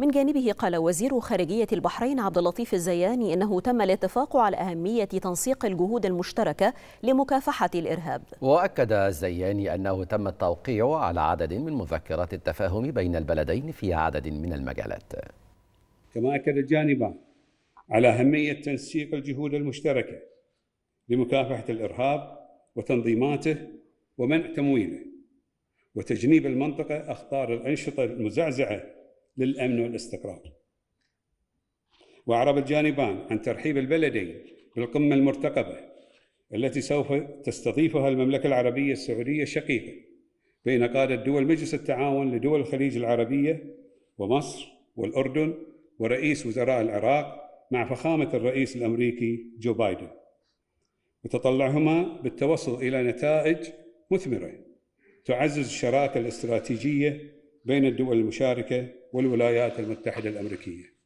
من جانبه قال وزير خارجية البحرين عبد اللطيف الزياني إنه تم الاتفاق على أهمية تنسيق الجهود المشتركة لمكافحة الإرهاب وأكد الزياني أنه تم التوقيع على عدد من مذكرات التفاهم بين البلدين في عدد من المجالات كما أكد الجانبان على أهمية تنسيق الجهود المشتركة لمكافحة الإرهاب وتنظيماته ومنع تمويله وتجنيب المنطقة أخطار الأنشطة المزعزعة للأمن والاستقرار وأعرب الجانبان عن ترحيب البلدين بالقمة المرتقبة التي سوف تستضيفها المملكة العربية السعودية الشقيقة بين قادة دول مجلس التعاون لدول الخليج العربية ومصر والأردن ورئيس وزراء العراق مع فخامة الرئيس الأمريكي جو بايدن وتطلعهما بالتوصل إلى نتائج مثمرة تعزز الشراكة الاستراتيجية بين الدول المشاركة والولايات المتحدة الأمريكية